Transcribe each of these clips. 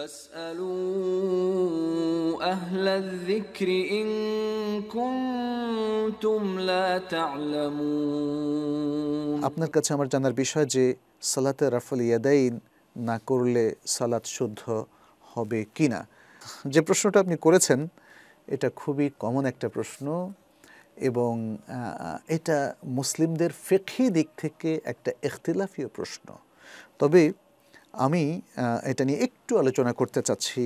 আপনার কাছে আমার জানার বিষয় যে সালাতে রাফল ইয়াদাইন না করলে সালাত শুদ্ধ হবে কি না যে প্রশ্নটা আপনি করেছেন এটা খুবই কমন একটা প্রশ্ন এবং এটা মুসলিমদের ফেকি দিক থেকে একটা এখতিলাফীয় প্রশ্ন তবে আমি এটা নিয়ে একটু আলোচনা করতে চাচ্ছি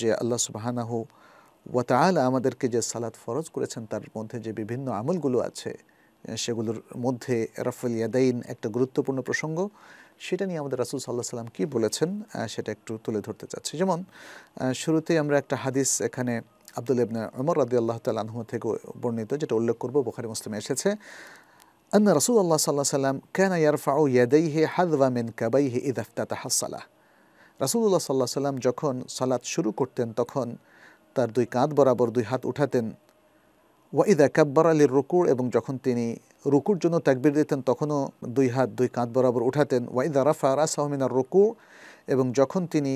যে আল্লাহ সুবাহানাহু ওয়াতাল আমাদেরকে যে সালাদ ফরজ করেছেন তার মধ্যে যে বিভিন্ন আমলগুলো আছে সেগুলোর মধ্যে রাফল ইয়াদাইন একটা গুরুত্বপূর্ণ প্রসঙ্গ সেটা নিয়ে আমাদের রাসুল সাল্লাহ সাল্লাম কী বলেছেন সেটা একটু তুলে ধরতে চাচ্ছি যেমন শুরুতে আমরা একটা হাদিস এখানে আবদুল ইবনা ওমর রাদি আল্লাহ তাল্লাহ থেকে বর্ণিত যেটা উল্লেখ করবো বোখারি মুসলিমে এসেছে أن رسول الله صلى الله عليه وسلم كان يرفع يديه حذو من كبيه إذا افتتح الصلاة রাসুল্লাহ সাল্লাহ সাল্লাম যখন সালাত শুরু করতেন তখন তার দুই কাঁধ বরাবর দুই হাত উঠাতেন ওয়াইদা কাব্বার আলীর রুকুর এবং যখন তিনি রুকুর জন্য তাকবির দিতেন তখনও দুই হাত দুই কাঁধ বরাবর উঠাতেন ওয়াইদা রাফা রাসাহমিনার রুকু এবং যখন তিনি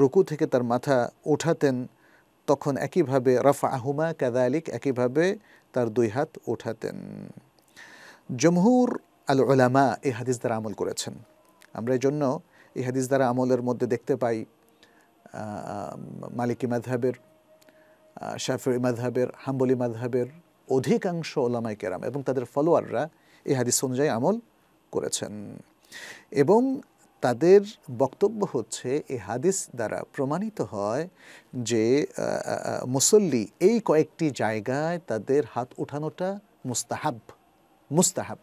রুকু থেকে তার মাথা উঠাতেন তখন একইভাবে রাফা আহুমা কাদা আলিক একইভাবে তার দুই হাত উঠাতেন জমহুর আল ওলামা এই হাদিস দ্বারা আমল করেছেন আমরা এই জন্য এই হাদিস দ্বারা আমলের মধ্যে দেখতে পাই মালিকি মাধহাবের শাফি মাধহাবের হাম্বলি মাধহাবের অধিকাংশ ওলামাই কেরাম এবং তাদের ফলোয়াররা এই হাদিস অনুযায়ী আমল করেছেন এবং তাদের বক্তব্য হচ্ছে এ হাদিস দ্বারা প্রমাণিত হয় যে মুসল্লি এই কয়েকটি জায়গায় তাদের হাত উঠানোটা মুস্তাহাব মুস্তাহাব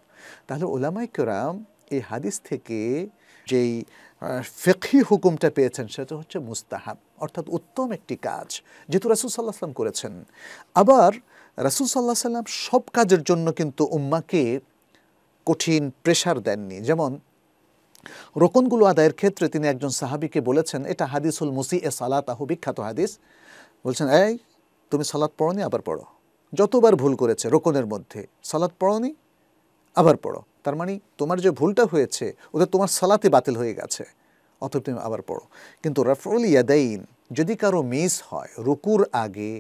তাহলে ওলামাই কেরাম এই হাদিস থেকে যেই ফেকি হুকুমটা পেয়েছেন সেটা হচ্ছে মুস্তাহাব অর্থাৎ উত্তম একটি কাজ যেহেতু রাসুল সাল্লাহ সাল্লাম করেছেন আবার রাসুল সাল্লাহ সাল্লাম সব কাজের জন্য কিন্তু উম্মাকে কঠিন প্রেশার দেননি যেমন রোকনগুলো আদায়ের ক্ষেত্রে তিনি একজন সাহাবিকে বলেছেন এটা হাদিসুল মুসি এ সালাত আহ বিখ্যাত হাদিস বলছেন এই তুমি সালাদ পড়নি আবার পড়ো যতবার ভুল করেছে রোকনের মধ্যে সালাদ পড়নি আবার পড়ো তার মানে তোমার যে ভুলটা হয়েছে ওটা তোমার সালাতে বাতিল হয়ে গেছে অতএব তুমি আবার পড়ো কিন্তু রাফরুল ইয়াদাইন যদি কারো মিস হয় রুকুর আগে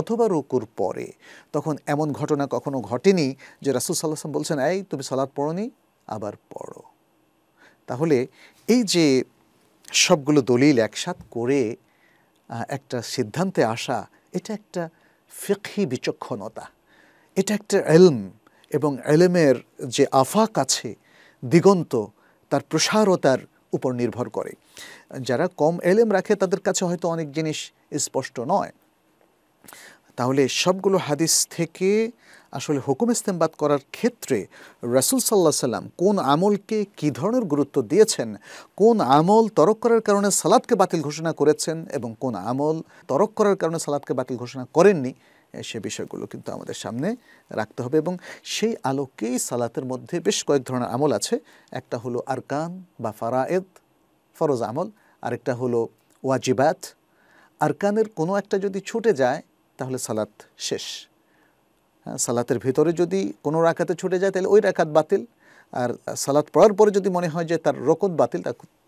অথবা রুকুর পরে তখন এমন ঘটনা কখনো ঘটেনি যে রাসুল সাল্লাহাম বলছেন এই তুমি সালাদ পড়নি আবার পড়ো তাহলে এই যে সবগুলো দলিল একসাথ করে একটা সিদ্ধান্তে আসা এটা একটা ফিকহি বিচক্ষণতা এটা একটা এলম এবং এলেমের যে আফাক আছে দিগন্ত তার প্রসারতার উপর নির্ভর করে যারা কম এলেম রাখে তাদের কাছে হয়তো অনেক জিনিস স্পষ্ট নয় তাহলে সবগুলো হাদিস থেকে আসলে হুকুম ইস্তেমবাদ করার ক্ষেত্রে রাসুল সাল্লাহ সাল্লাম কোন আমলকে কী ধরনের গুরুত্ব দিয়েছেন কোন আমল তরক করার কারণে সালাদকে বাতিল ঘোষণা করেছেন এবং কোন আমল তরক করার কারণে সালাদকে বাতিল ঘোষণা করেননি সে বিষয়গুলো কিন্তু আমাদের সামনে রাখতে হবে এবং সেই আলোকেই সালাতের মধ্যে বেশ কয়েক ধরনের আমল আছে একটা হলো আরকান বা ফারায়েদ ফরজ আমল আরেকটা হলো ওয়াজিবাত আরকানের কোনো একটা যদি ছুটে যায় তাহলে সালাত শেষ হ্যাঁ সালাতের ভিতরে যদি কোনো রাখাতে ছুটে যায় তাহলে ওই রাখাত বাতিল আর সালাত পড়ার পরে যদি মনে হয় যে তার রকত বাতিল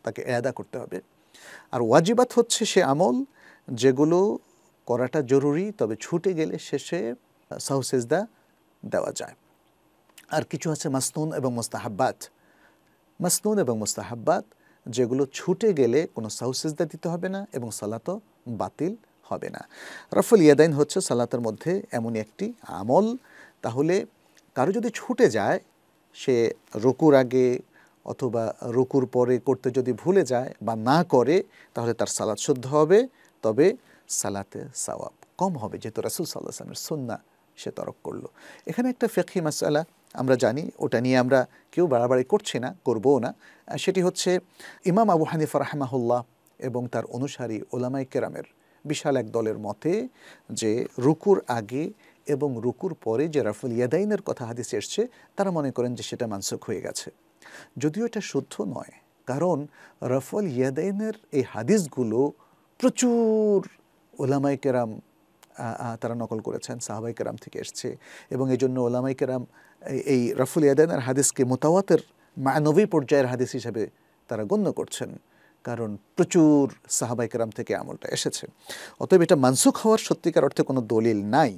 তাকে এদা করতে হবে আর ওয়াজিবাত হচ্ছে সে আমল যেগুলো করাটা জরুরি তবে ছুটে গেলে শেষে সাহসেজদা দেওয়া যায় আর কিছু আছে মাসনুন এবং মোস্তাহাব্বাত মাসনুন এবং মোস্তাহাব্বাত যেগুলো ছুটে গেলে কোনো সাহসেজদা দিতে হবে না এবং সালাতও বাতিল হবে না রফল ইয়াদাইন হচ্ছে সালাতের মধ্যে এমন একটি আমল তাহলে কারো যদি ছুটে যায় সে রকুর আগে অথবা রুকুর পরে করতে যদি ভুলে যায় বা না করে তাহলে তার সালাদ শুদ্ধ হবে তবে সালাতে সাওয়াব কম হবে যেহেতু রাসুল সাল্লাহ আসলামের সন্না সে তরক করলো এখানে একটা ফেকি মাসালা আমরা জানি ওটা নিয়ে আমরা কেউ বাড়াবাড়ি করছি না করবও না সেটি হচ্ছে ইমাম আবু হানিফা রাহমাহুল্লাহ এবং তার অনুসারী ওলামাই কেরামের বিশাল এক দলের মতে যে রুকুর আগে এবং রুকুর পরে যে রাফুল ইয়াদাইনের কথা হাদিসে এসছে তারা মনে করেন যে সেটা মানসুক হয়ে গেছে যদিও এটা শুদ্ধ নয় কারণ রাফল ইয়াদাইনের এই হাদিসগুলো প্রচুর ওলামাই কেরাম তারা নকল করেছেন সাহাবাই কেরাম থেকে এসছে এবং এই জন্য ওলামাই কেরাম এই রাফুল ইয়াদানের হাদিসকে মোতাওয়াতের মানবী পর্যায়ের হাদিস হিসাবে তারা গণ্য করছেন কারণ প্রচুর সাহাবাই কেরাম থেকে আমলটা এসেছে অতএব এটা মানসুখ হওয়ার সত্যিকার অর্থে কোনো দলিল নাই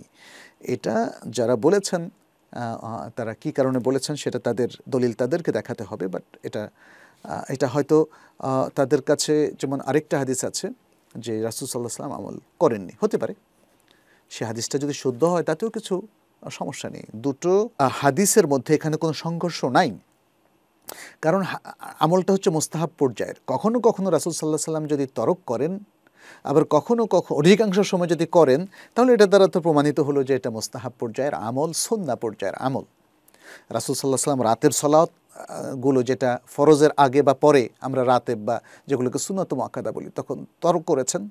এটা যারা বলেছেন তারা কি কারণে বলেছেন সেটা তাদের দলিল তাদেরকে দেখাতে হবে বাট এটা এটা হয়তো তাদের কাছে যেমন আরেকটা হাদিস আছে যে রাসুলসাল্লাহ সাল্লাম আমল করেননি হতে পারে সে হাদিসটা যদি শুদ্ধ হয় তাতেও কিছু সমস্যা নেই দুটো হাদিসের মধ্যে এখানে কোনো সংঘর্ষ নাই কারণ আমলটা হচ্ছে মোস্তাহাব পর্যায়ের কখনো কখনো রাসুল সাল্লাহ সাল্লাম যদি তরক করেন আবার কখনো কখনো অধিকাংশ সময় যদি করেন তাহলে এটা দ্বারা তো প্রমাণিত হলো যে এটা মোস্তাহাব পর্যায়ের আমল সন্ধ্যা পর্যায়ের আমল রাসুল সাল্লাহ সাল্লাম রাতের সলাত গুলো যেটা ফরজের আগে বা পরে আমরা রাতে বা যেগুলোকে সুনত মাকাদা বলি তখন তর্ক করেছেন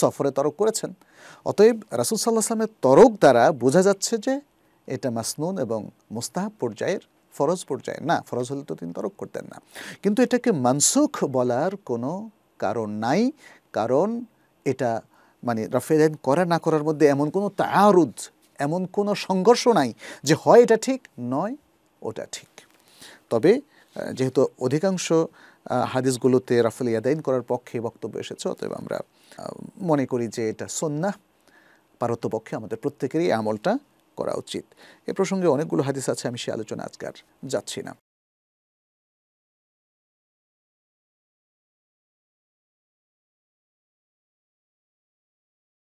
সফরে তরক করেছেন অতএব রাসুল সাল্লাহ তরক দ্বারা বোঝা যাচ্ছে যে এটা মাসনুন এবং মুস্তাহাব পর্যায়ের ফরজ পর্যায়ে না ফরজ হলে তো তিনি তরক করতেন না কিন্তু এটাকে মানসুখ বলার কোনো কারণ নাই কারণ এটা মানে রফেদাইন করা না করার মধ্যে এমন কোনো তারুদ এমন কোনো সংঘর্ষ নাই যে হয় এটা ঠিক নয় ওটা ঠিক তবে যেহেতু অধিকাংশ হাদিসগুলোতে রাফেল ইয়াদাইন করার পক্ষে বক্তব্য এসেছে অতএব আমরা মনে করি যে এটা সন্না পারতপক্ষে আমাদের প্রত্যেকেরই আমলটা করা উচিত এ প্রসঙ্গে অনেকগুলো হাদিস আছে আমি সে আলোচনা আজকে আর যাচ্ছি না